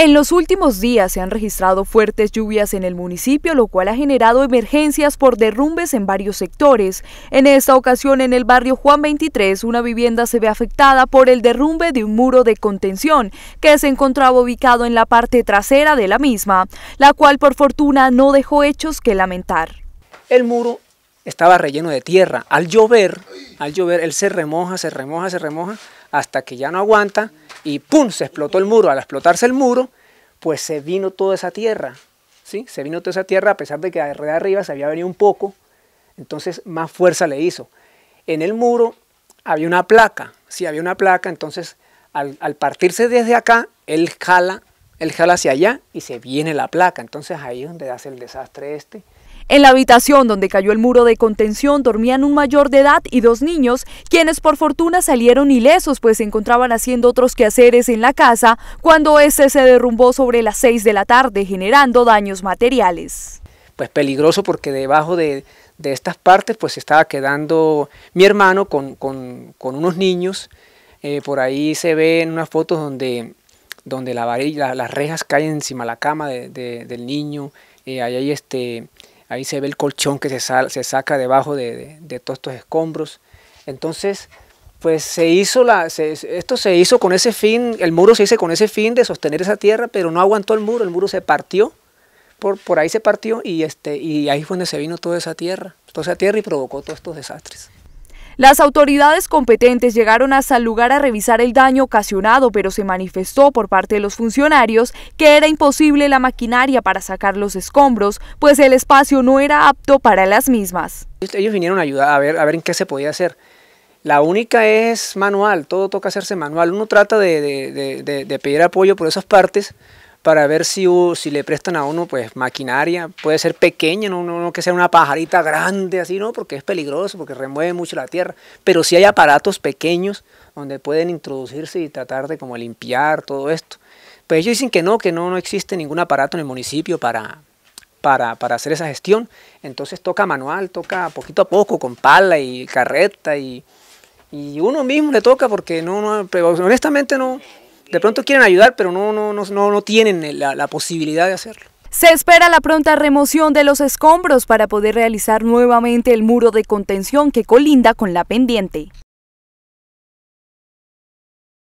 En los últimos días se han registrado fuertes lluvias en el municipio, lo cual ha generado emergencias por derrumbes en varios sectores. En esta ocasión, en el barrio Juan 23, una vivienda se ve afectada por el derrumbe de un muro de contención que se encontraba ubicado en la parte trasera de la misma, la cual por fortuna no dejó hechos que lamentar. El muro estaba relleno de tierra. Al llover, al llover, él se remoja, se remoja, se remoja, hasta que ya no aguanta y ¡pum! se explotó el muro. Al explotarse el muro, pues se vino toda esa tierra, ¿sí? Se vino toda esa tierra a pesar de que de arriba se había venido un poco, entonces más fuerza le hizo. En el muro había una placa, sí, había una placa, entonces al, partirse desde acá, él jala, él jala hacia allá y se viene la placa, entonces ahí es donde hace el desastre este. En la habitación donde cayó el muro de contención dormían un mayor de edad y dos niños, quienes por fortuna salieron ilesos pues se encontraban haciendo otros quehaceres en la casa cuando este se derrumbó sobre las 6 de la tarde generando daños materiales. Pues peligroso porque debajo de, estas partes pues estaba quedando mi hermano con, con, unos niños. Eh, por ahí se ven unas fotos donde, donde la varilla, las rejas caen encima de la cama del niño. Eh, ahí este, ahí se ve el colchón que se, se saca debajo de, todos estos escombros. Entonces, pues se hizo la, esto se hizo con ese fin, el muro se hizo con ese fin de sostener esa tierra, pero no aguantó el muro, el muro se partió, por, por ahí se partió y, este, y ahí fue donde se vino toda esa tierra, toda esa tierra y provocó todos estos desastres. Las autoridades competentes llegaron hasta el lugar a revisar el daño ocasionado, pero se manifestó por parte de los funcionarios que era imposible la maquinaria para sacar los escombros, pues el espacio no era apto para las mismas. Ellos vinieron a ayudar a ver, a ver en qué se podía hacer. La única es manual, todo toca hacerse manual. Uno trata de, de pedir apoyo por esas partes, para ver si, si le prestan a uno pues maquinaria, puede ser pequeña, no, no, que sea una pajarita grande así, no, porque es peligroso, porque remueve mucho la tierra, pero sí hay aparatos pequeños donde pueden introducirse y tratar de limpiar todo esto. Pues ellos dicen que no, que no, existe ningún aparato en el municipio para, para, hacer esa gestión, entonces toca manual, toca poquito a poco, con pala y carreta y, uno mismo le toca porque no, no honestamente no, de pronto quieren ayudar, pero no, no, no, no tienen la posibilidad de hacerlo. Se espera la pronta remoción de los escombros para poder realizar nuevamente el muro de contención que colinda con la pendiente.